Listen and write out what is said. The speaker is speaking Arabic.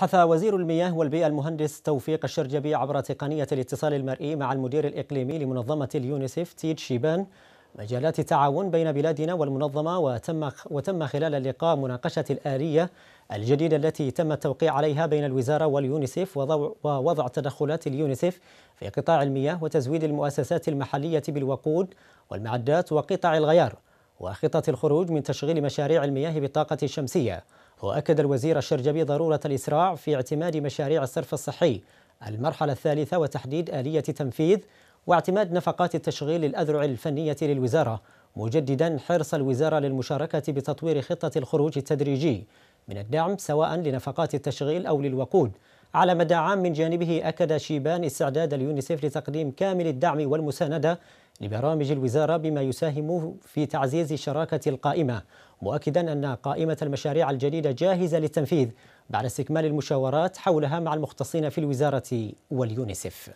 بحث وزير المياه والبيئة المهندس توفيق الشرجبي عبر تقنية الاتصال المرئي مع المدير الإقليمي لمنظمة اليونيسف تيد شيبان مجالات التعاون بين بلادنا والمنظمة وتم وتم خلال اللقاء مناقشة الآلية الجديدة التي تم التوقيع عليها بين الوزارة واليونيسف ووضع تدخلات اليونيسف في قطاع المياه وتزويد المؤسسات المحلية بالوقود والمعدات وقطع الغيار وخطة الخروج من تشغيل مشاريع المياه بالطاقة الشمسية وأكد الوزير الشرجبي ضرورة الإسراع في اعتماد مشاريع الصرف الصحي المرحلة الثالثة وتحديد آلية تنفيذ واعتماد نفقات التشغيل للأذرع الفنية للوزارة مجددا حرص الوزارة للمشاركة بتطوير خطة الخروج التدريجي من الدعم سواء لنفقات التشغيل أو للوقود على مدى عام من جانبه أكد شيبان استعداد اليونيسف لتقديم كامل الدعم والمساندة لبرامج الوزارة بما يساهم في تعزيز الشراكة القائمة مؤكدا أن قائمة المشاريع الجديدة جاهزة للتنفيذ بعد استكمال المشاورات حولها مع المختصين في الوزارة واليونيسف